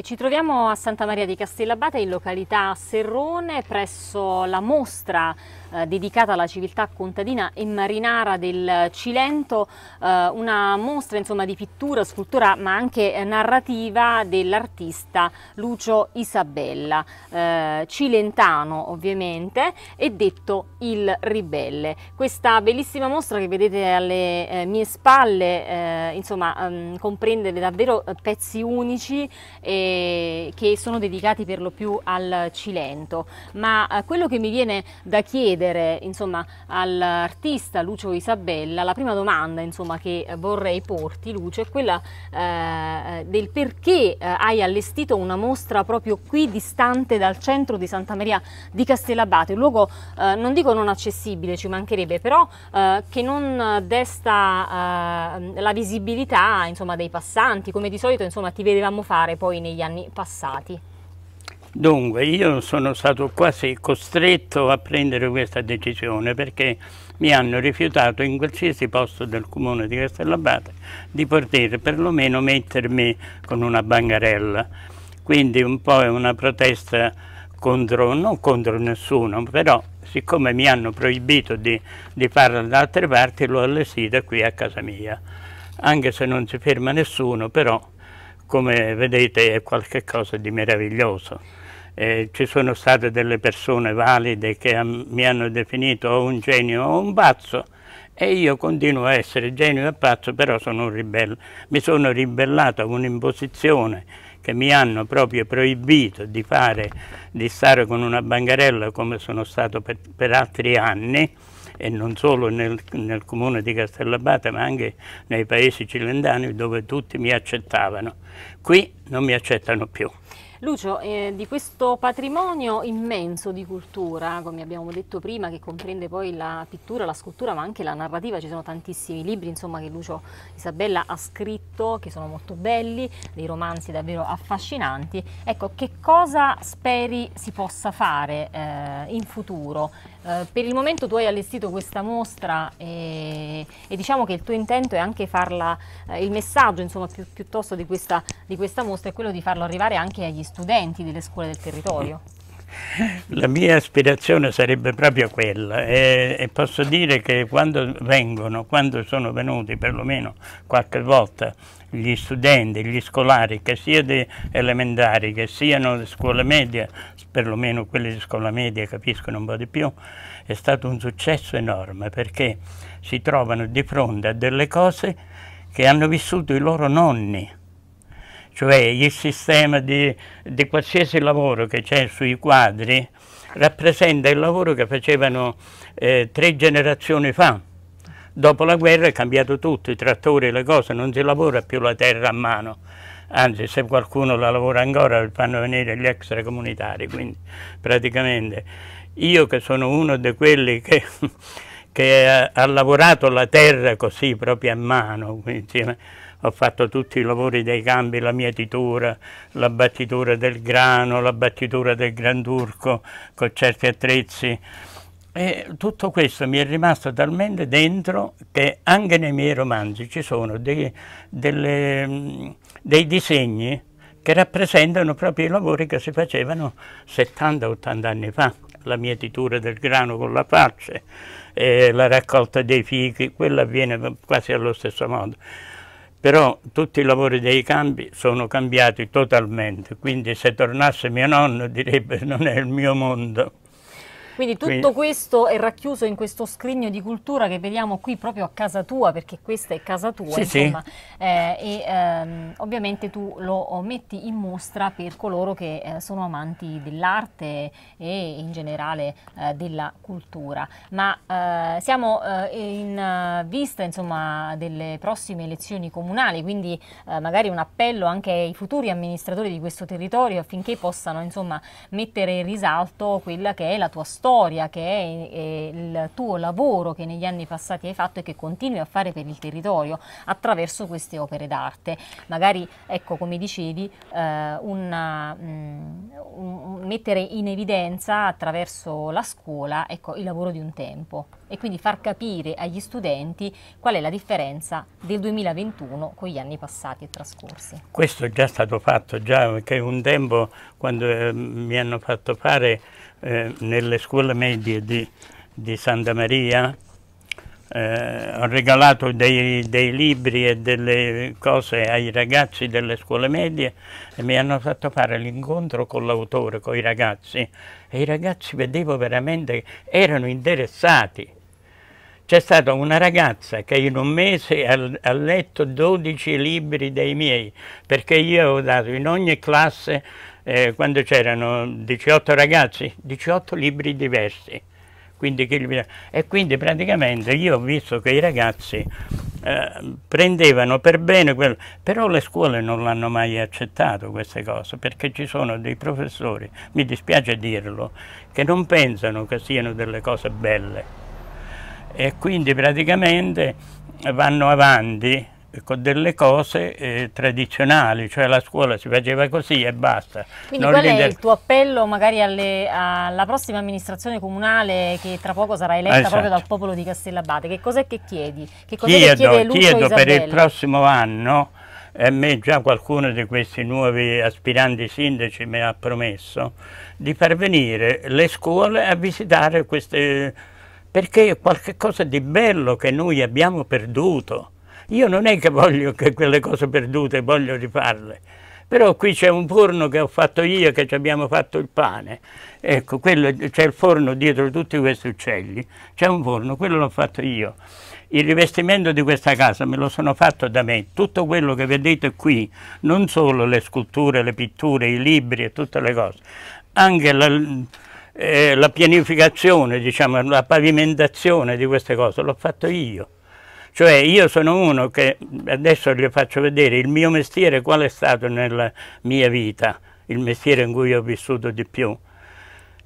E ci troviamo a Santa Maria di Castellabate in località Serrone presso la mostra eh, dedicata alla civiltà contadina e marinara del Cilento, eh, una mostra insomma, di pittura, scultura ma anche eh, narrativa dell'artista Lucio Isabella, eh, cilentano ovviamente e detto il ribelle. Questa bellissima mostra che vedete alle eh, mie spalle eh, insomma, mm, comprende davvero pezzi unici e eh, che sono dedicati per lo più al Cilento, ma eh, quello che mi viene da chiedere insomma, all'artista Lucio Isabella, la prima domanda insomma, che vorrei porti Lucio è quella eh, eh del perché hai allestito una mostra proprio qui distante dal centro di Santa Maria di Castellabate, un luogo non dico non accessibile, ci mancherebbe, però che non desta la visibilità insomma, dei passanti, come di solito insomma, ti vedevamo fare poi negli negli anni passati? Dunque, io sono stato quasi costretto a prendere questa decisione perché mi hanno rifiutato in qualsiasi posto del comune di Castellabate di poter perlomeno mettermi con una bangarella. Quindi un po' è una protesta contro, non contro nessuno, però siccome mi hanno proibito di, di farla da altre parti l'ho allestita qui a casa mia. Anche se non si ferma nessuno, però come vedete è qualcosa di meraviglioso. Eh, ci sono state delle persone valide che am, mi hanno definito o un genio o un pazzo e io continuo a essere genio e pazzo, però sono un ribelle. Mi sono ribellato a un'imposizione che mi hanno proprio proibito di fare, di stare con una bangarella come sono stato per, per altri anni e non solo nel, nel comune di Castellabate ma anche nei paesi cilendani dove tutti mi accettavano. Qui non mi accettano più. Lucio, eh, di questo patrimonio immenso di cultura, come abbiamo detto prima, che comprende poi la pittura, la scultura, ma anche la narrativa, ci sono tantissimi libri insomma, che Lucio Isabella ha scritto, che sono molto belli, dei romanzi davvero affascinanti. Ecco, che cosa speri si possa fare eh, in futuro? Eh, per il momento tu hai allestito questa mostra e, e, diciamo che il tuo intento è anche farla, eh, il messaggio insomma, più, piuttosto di questa, di questa mostra è quello di farlo arrivare anche agli studenti delle scuole del territorio. La mia aspirazione sarebbe proprio quella e, e, posso dire che quando vengono, quando sono venuti perlomeno qualche volta gli studenti, gli scolari, che siano elementari, che siano di scuola media, perlomeno quelli di scuola media capiscono un po' di più, è stato un successo enorme perché si trovano di fronte a delle cose che hanno vissuto i loro nonni cioè il sistema di, di qualsiasi lavoro che c'è sui quadri rappresenta il lavoro che facevano eh, tre generazioni fa. Dopo la guerra è cambiato tutto, i trattori, le cose, non si lavora più la terra a mano, anzi se qualcuno la lavora ancora fanno venire gli extracomunitari, quindi praticamente io che sono uno di quelli che, che ha, ha, lavorato la terra così proprio a mano, insieme, ho fatto tutti i lavori dei campi, la mietitura, la battitura del grano, la battitura del granturco con certi attrezzi. E tutto questo mi è rimasto talmente dentro che anche nei miei romanzi ci sono dei, delle, mm, dei disegni che rappresentano proprio i lavori che si facevano 70-80 anni fa, la mietitura del grano con la falce, eh, la raccolta dei fichi, quello avviene quasi allo stesso modo però tutti i lavori dei campi sono cambiati totalmente, quindi se tornasse mio nonno direbbe non è il mio mondo. Quindi tutto Quindi, questo è racchiuso in questo scrigno di cultura che vediamo qui proprio a casa tua, perché questa è casa tua, sì, insomma. Sì. Eh, e ehm, ovviamente tu lo metti in mostra per coloro che eh, sono amanti dell'arte e in generale eh, della cultura. Ma eh, siamo eh, in eh, vista, insomma, delle prossime elezioni comunali, quindi magari un appello anche ai futuri amministratori di questo territorio affinché possano, insomma, mettere in risalto quella che è la tua storia storia che è, è, eh, il tuo lavoro che negli anni passati hai fatto e che continui a fare per il territorio attraverso queste opere d'arte. Magari, ecco, come dicevi, eh, una, mh, mm, un, mettere in evidenza attraverso la scuola ecco, il lavoro di un tempo e quindi far capire agli studenti qual è la differenza del 2021 con gli anni passati e trascorsi. Questo è già stato fatto, già perché un tempo quando eh, mi hanno fatto fare eh, nelle scuole medie di, di Santa Maria, eh, ho regalato dei, dei, libri e delle cose ai ragazzi delle scuole medie e mi hanno fatto fare l'incontro con l'autore, con i ragazzi e i ragazzi vedevo veramente erano interessati c'è stata una ragazza che in un mese ha, letto 12 libri dei miei, perché io avevo dato in ogni classe, eh, quando c'erano 18 ragazzi, 18 libri diversi. Quindi, e quindi praticamente io ho visto che i ragazzi eh, prendevano per bene quello, però le scuole non l'hanno mai accettato queste cose, perché ci sono dei professori, mi dispiace dirlo, che non pensano che siano delle cose belle e quindi praticamente vanno avanti con delle cose eh, tradizionali, cioè la scuola si faceva così e basta. Quindi non qual è il tuo appello magari alle, alla prossima amministrazione comunale che tra poco sarà eletta esatto. proprio dal popolo di Castellabate? Che cos'è che chiedi? Che cos'è chiedo, che chiede chiedo per il prossimo anno, e a me già qualcuno di questi nuovi aspiranti sindaci mi ha promesso, di far venire le scuole a visitare queste perché è qualcosa di bello che noi abbiamo perduto. Io non è che voglio che quelle cose perdute, voglio rifarle. Però qui c'è un forno che ho fatto io, che ci abbiamo fatto il pane. Ecco, c'è il forno dietro tutti questi uccelli. C'è un forno, quello l'ho fatto io. Il rivestimento di questa casa me lo sono fatto da me. Tutto quello che vedete qui, non solo le sculture, le pitture, i libri e tutte le cose, anche la, eh, la pianificazione, diciamo, la pavimentazione di queste cose l'ho fatto io. Cioè io sono uno che, adesso vi faccio vedere il mio mestiere qual è stato nella mia vita, il mestiere in cui ho vissuto di più,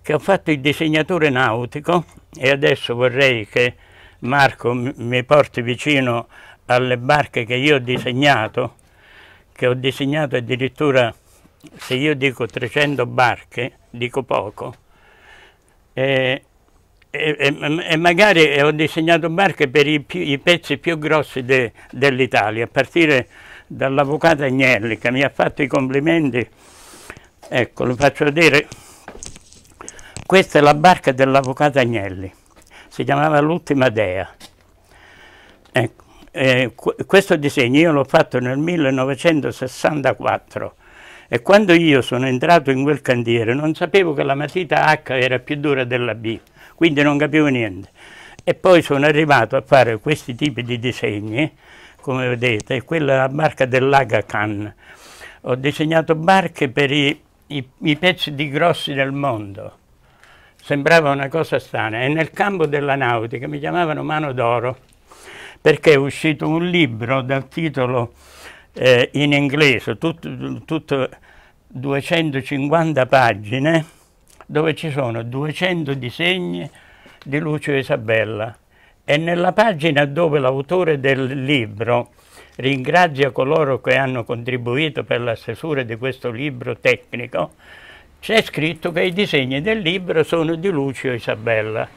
che ho fatto il disegnatore nautico e adesso vorrei che Marco mi porti vicino alle barche che io ho disegnato, che ho disegnato addirittura, se io dico 300 barche, dico poco, e, e, e, magari eh, ho disegnato barche per i, più, i pezzi più grossi de, dell'Italia, a partire dall'avvocato Agnelli che mi ha fatto i complimenti. Ecco, lo faccio vedere. Questa è la barca dell'avvocato Agnelli, si chiamava L'ultima Dea. Ecco, eh, questo disegno io l'ho fatto nel 1964 e quando io sono entrato in quel cantiere non sapevo che la matita H era più dura della B, quindi non capivo niente. E poi sono arrivato a fare questi tipi di disegni, come vedete, quella è la barca dell'Agacan. Ho disegnato barche per i, i, i pezzi di grossi del mondo sembrava una cosa strana. E nel campo della nautica mi chiamavano Mano d'Oro perché è uscito un libro dal titolo eh, in inglese, tut, tut 250 pagine, dove ci sono 200 disegni di Lucio e Isabella. E nella pagina dove l'autore del libro ringrazia coloro che hanno contribuito per la stesura di questo libro tecnico, c'è scritto che i disegni del libro sono di Lucio e Isabella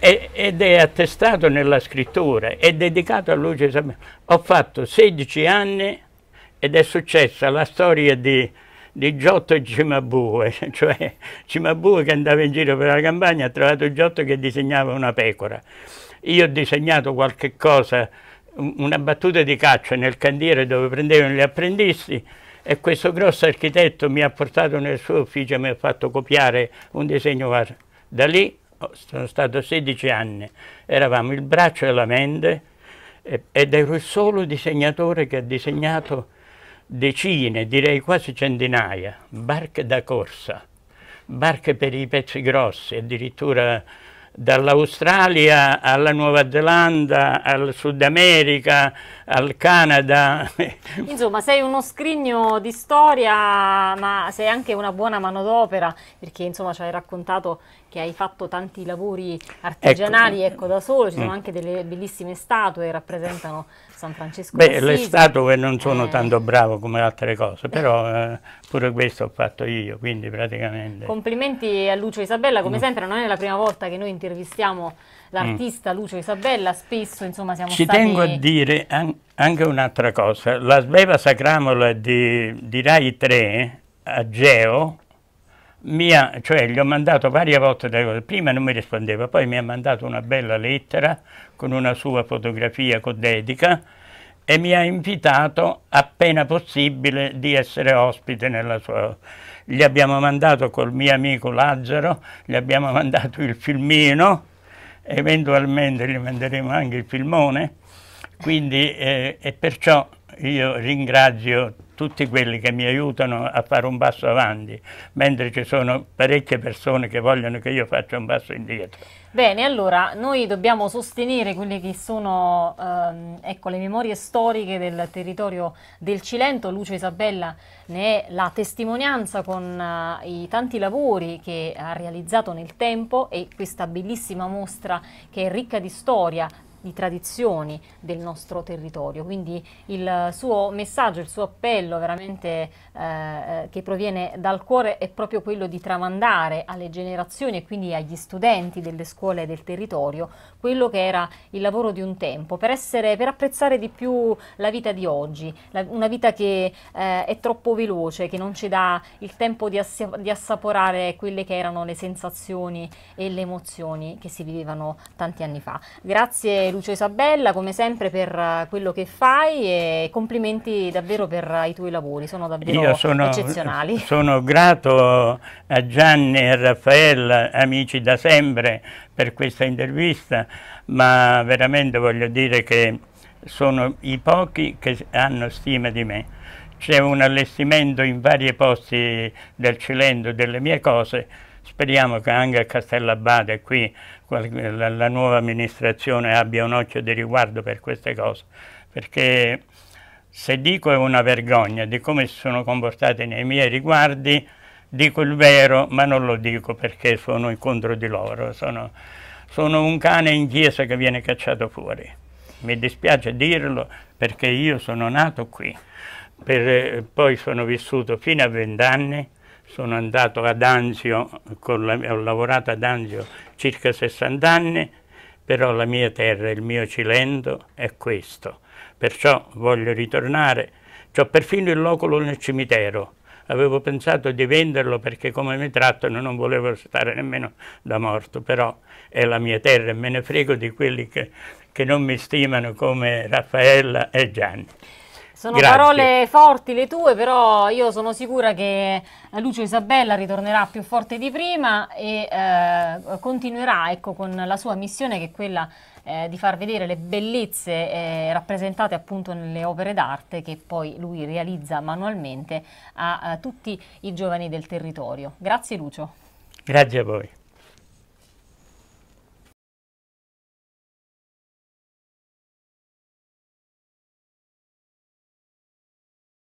ed è attestato nella scrittura, è dedicato a Lucio Sabino. Ho fatto 16 anni ed è successa la storia di, di Giotto e Cimabue, cioè Cimabue che andava in giro per la campagna ha trovato Giotto che disegnava una pecora. Io ho disegnato qualche cosa, una battuta di caccia nel cantiere dove prendevano gli apprendisti e questo grosso architetto mi ha portato nel suo ufficio e mi ha fatto copiare un disegno. Da lì Oh, sono stato 16 anni, eravamo il braccio e la mente ed ero il solo disegnatore che ha disegnato decine, direi quasi centinaia, barche da corsa, barche per i pezzi grossi, addirittura dall'Australia alla Nuova Zelanda, al Sud America, al Canada. Insomma, sei uno scrigno di storia, ma sei anche una buona manodopera, perché insomma ci hai raccontato che hai fatto tanti lavori ecco. artigianali ecco. ecco da solo, ci sono mm. anche delle bellissime statue che rappresentano San Francesco Beh, le statue non sono eh. tanto bravo come altre cose, però eh, pure questo ho fatto io, quindi praticamente... Complimenti a Lucio Isabella, come mm. sempre non è la prima volta che noi intervistiamo l'artista mm. Lucio Isabella, spesso insomma siamo Ci stati... Ci tengo a dire an anche un'altra cosa, la Sveva Sacramola di, di Rai 3 a Geo mia, cioè gli ho mandato varie volte prima non mi rispondeva, poi mi ha mandato una bella lettera con una sua fotografia con dedica e mi ha invitato appena possibile di essere ospite nella sua... Gli abbiamo mandato col mio amico Lazzaro, gli abbiamo mandato il filmino, eventualmente gli manderemo anche il filmone, quindi eh, e perciò io ringrazio tutti quelli che mi aiutano a fare un passo avanti, mentre ci sono parecchie persone che vogliono che io faccia un passo indietro. Bene, allora noi dobbiamo sostenere quelle che sono ehm, ecco, le memorie storiche del territorio del Cilento, Lucio Isabella ne è la testimonianza con eh, i tanti lavori che ha realizzato nel tempo e questa bellissima mostra che è ricca di storia di tradizioni del nostro territorio. Quindi il suo messaggio, il suo appello veramente eh, eh, che proviene dal cuore è proprio quello di tramandare alle generazioni e quindi agli studenti delle scuole del territorio quello che era il lavoro di un tempo, per, essere, per apprezzare di più la vita di oggi, la, una vita che eh, è troppo veloce, che non ci dà il tempo di, assia, di assaporare quelle che erano le sensazioni e le emozioni che si vivevano tanti anni fa. Grazie grazie Lucio Isabella come sempre per eh, quello che fai e complimenti davvero per eh, i tuoi lavori, sono davvero sono, eccezionali. Sono grato a Gianni e a Raffaella, amici da sempre, per questa intervista, ma veramente voglio dire che sono i pochi che hanno stima di me. C'è un allestimento in vari posti del Cilento delle mie cose, speriamo che anche a Castellabate qui la, nuova amministrazione abbia un occhio di riguardo per queste cose, perché se dico è una vergogna di come si sono comportati nei miei riguardi, dico il vero, ma non lo dico perché sono contro di loro, sono, sono un cane in chiesa che viene cacciato fuori. Mi dispiace dirlo perché io sono nato qui, per, eh, poi sono vissuto fino a vent'anni sono andato ad Anzio, la, ho lavorato ad Anzio circa 60 anni, però la mia terra, il mio Cilento è questo, perciò voglio ritornare. Ho perfino il locolo nel cimitero, avevo pensato di venderlo perché come mi trattano non volevo stare nemmeno da morto, però è la mia terra e me ne frego di quelli che, che non mi stimano come Raffaella e Gianni. Sono Grazie. parole forti le tue, però io sono sicura che Lucio Isabella ritornerà più forte di prima e eh, continuerà ecco, con la sua missione che è quella eh, di far vedere le bellezze eh, rappresentate appunto nelle opere d'arte che poi lui realizza manualmente a, a tutti i giovani del territorio. Grazie Lucio. Grazie a voi.